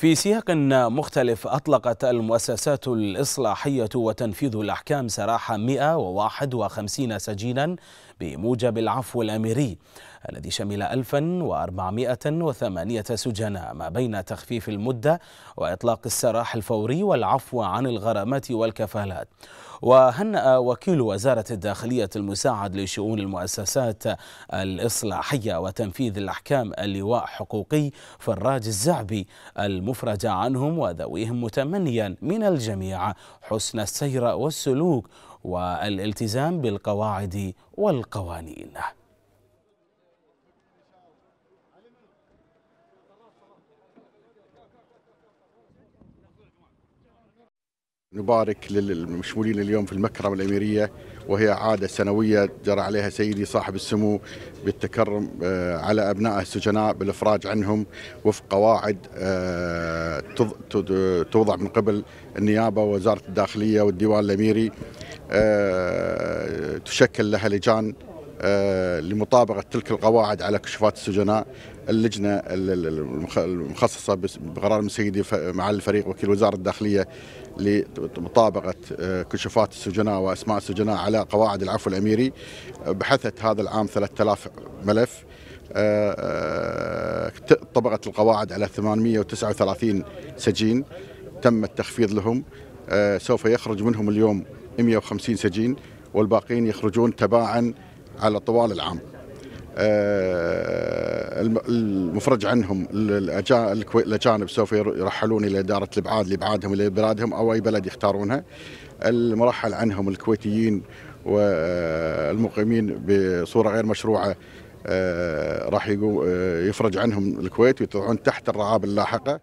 في سياق مختلف أطلقت المؤسسات الإصلاحية وتنفيذ الأحكام سراح 151 سجينا بموجب العفو الأميري الذي شمل 1408 سجناء ما بين تخفيف المدة وإطلاق السراح الفوري والعفو عن الغرامات والكفالات وهنأ وكيل وزارة الداخلية المساعد لشؤون المؤسسات الإصلاحية وتنفيذ الأحكام اللواء حقوقي فراج الزعبي الم المفرج عنهم وذويهم متمنيا من الجميع حسن السير والسلوك والالتزام بالقواعد والقوانين نبارك للمشمولين اليوم في المكرمة الأميرية وهي عادة سنوية جرى عليها سيدي صاحب السمو بالتكرم آه، على أبنائه السجناء بالإفراج عنهم وفق قواعد آه، توضع من قبل النيابة ووزارة الداخلية والديوان الأميري آه، تشكل لها لجان آه، لمطابقة تلك القواعد على كشوفات السجناء اللجنة المخصصة بقرار من سيدي معالي الفريق وكيل وزارة الداخلية لمطابقة آه، كشوفات السجناء وأسماء السجناء على قواعد العفو الأميري آه، بحثت هذا العام 3000 ملف طبقت القواعد على 839 سجين تم التخفيض لهم سوف يخرج منهم اليوم 150 سجين والباقيين يخرجون تباعا على طوال العام آه، المفرج عنهم الاجانب سوف يرحلون الى اداره الابعاد لابعادهم الى بلادهم او اي بلد يختارونها المرحل عنهم الكويتيين والمقيمين بصوره غير مشروعه آه، راح آه، يفرج عنهم الكويت ويطلعون تحت الرعاب اللاحقه